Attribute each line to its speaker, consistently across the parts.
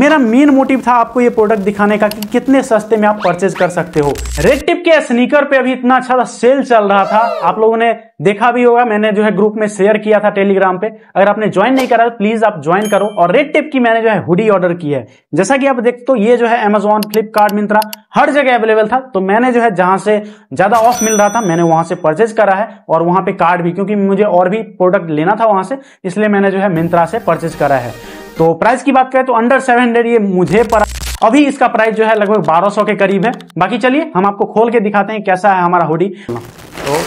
Speaker 1: मेरा main motive था आपको ये प्रोडक्ट दिखाने का कि कितने सस्ते में आप परचेज कर सकते हो रेड टिप के स्नीकर पे अभी इतना अच्छा सेल चल रहा था आप लोगों ने देखा भी होगा मैंने जो है ग्रुप में शेयर किया था टेलीग्राम पे अगर आपने ज्वाइन नहीं करा तो प्लीज आप ज्वाइन करो और रेड टिप की मैंने जो है हुडी ऑर्डर की है जैसा कि आप देखते हो ये जो है एमेजॉन फ्लिपकार्ट मिंत्रा हर जगह अवेलेबल था तो मैंने जो है जहां से ज्यादा ऑफ मिल रहा था मैंने वहां से परचेज करा है और वहां पे कार्ड भी क्योंकि मुझे और भी प्रोडक्ट लेना था वहां से इसलिए मैंने जो है मिंत्रा से परचेज करा है तो प्राइस की बात करें तो अंडर सेवन हंड्रेड ये मुझे पर अभी इसका प्राइस जो है लगभग बारह सौ के करीब है बाकी चलिए हम आपको खोल के दिखाते हैं कैसा है हमारा हुडी तो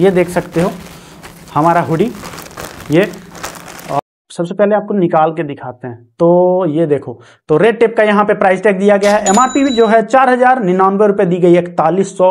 Speaker 1: ये देख सकते हो हमारा हुडी ये सबसे पहले आपको निकाल के दिखाते हैं तो ये देखो तो रेड टेप का यहाँ पे प्राइस टैग दिया गया है एमआरपी भी जो है चार हजार निन्यानवे रुपए दी गई इकतालीस सौ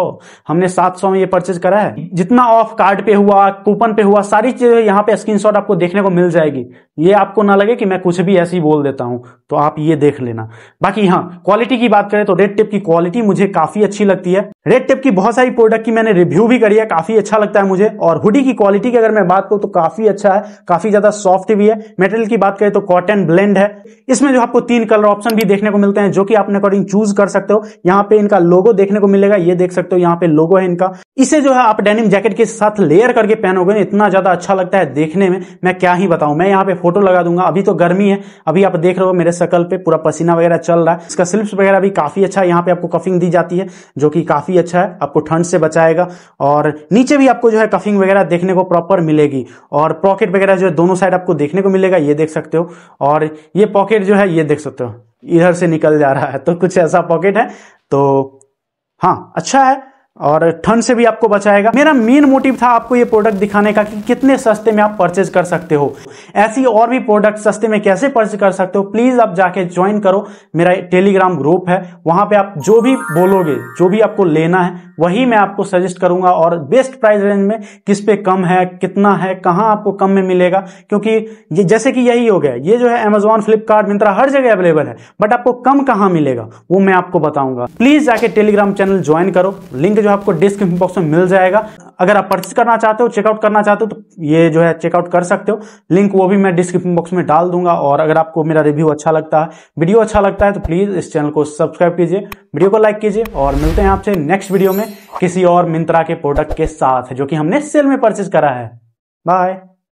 Speaker 1: हमने सात सौ में ये परचेज करा है जितना ऑफ कार्ड पे हुआ कूपन पे हुआ सारी चीज यहाँ पे स्क्रीनशॉट आपको देखने को मिल जाएगी ये आपको ना लगे कि मैं कुछ भी ऐसी बोल देता हूँ तो आप ये देख लेना बाकी हाँ क्वालिटी की बात करें तो रेड टेप की क्वालिटी मुझे काफी अच्छी लगती है रेड टेप की बहुत सारी प्रोडक्ट की मैंने रिव्यू भी करी है काफी अच्छा लगता है मुझे और हुडी की क्वालिटी की अगर मैं बात करूँ तो काफी अच्छा है काफी ज्यादा सॉफ्ट भी है मेटेरियल की बात करें तो कॉटन ब्लेंड है इसमें जो आपको तीन कलर ऑप्शन भी देखने को मिलते हैं जो कि अपने अकॉर्डिंग चूज कर सकते हो यहाँ पे इनका लोगो देखने को मिलेगा ये देख सकते हो यहाँ पे लोगो है इनका इसे जो है आप डेनिम जैकेट के साथ लेयर करके पहनोगे तो इतना ज्यादा अच्छा लगता है देखने में मैं क्या ही बताऊं मैं यहाँ पे फोटो लगा दूंगा अभी तो गर्मी है अभी आप देख रहे हो मेरे सकल पे पूरा पसीना वगैरह चल रहा है इसका स्लिप्स वगैरह भी काफी अच्छा है यहाँ पे आपको कफिंग दी जाती है जो कि काफी अच्छा है आपको ठंड से बचाएगा और नीचे भी आपको जो है कफिंग वगैरह देखने को प्रॉपर मिलेगी और पॉकेट वगैरह जो है दोनों साइड आपको देखने को मिलेगा ये देख सकते हो और ये पॉकेट जो है ये देख सकते हो इधर से निकल जा रहा है तो कुछ ऐसा पॉकेट है तो हाँ अच्छा है और ठंड से भी आपको बचाएगा मेरा मेन मोटिव था आपको ये प्रोडक्ट दिखाने का कि कितने सस्ते में आप परचेज कर सकते हो ऐसी और भी प्रोडक्ट सस्ते में कैसे परचेज कर सकते हो प्लीज आप जाके ज्वाइन करो मेरा टेलीग्राम ग्रुप है वहां पे आप जो भी बोलोगे जो भी आपको लेना है वही मैं आपको सजेस्ट करूंगा और बेस्ट प्राइस रेंज में किस पे कम है कितना है कहाँ आपको कम में मिलेगा क्योंकि ये जैसे कि यही हो गया ये जो है अमेजोन फ्लिपकार्ट मिंत्रा हर जगह अवेलेबल है बट आपको कम कहाँ मिलेगा वो मैं आपको बताऊंगा प्लीज जाके टेलीग्राम चैनल ज्वाइन करो लिंक जो आपको डिस्क्रिप्शन बॉक्स में मिल जाएगा अगर आप परचेस करना चाहते हो चेकआउट करना चाहते हो तो ये जो है चेकआउट कर सकते हो लिंक वो भी मैं डिस्क्रिप्शन बॉक्स में डाल दूंगा और अगर आपको मेरा रिव्यू अच्छा लगता है वीडियो अच्छा लगता है तो प्लीज़ इस चैनल को सब्सक्राइब कीजिए वीडियो को लाइक कीजिए और मिलते हैं आपसे नेक्स्ट वीडियो में किसी और मिंत्रा के प्रोडक्ट के साथ जो कि हमने सेल में परचेज करा है बाय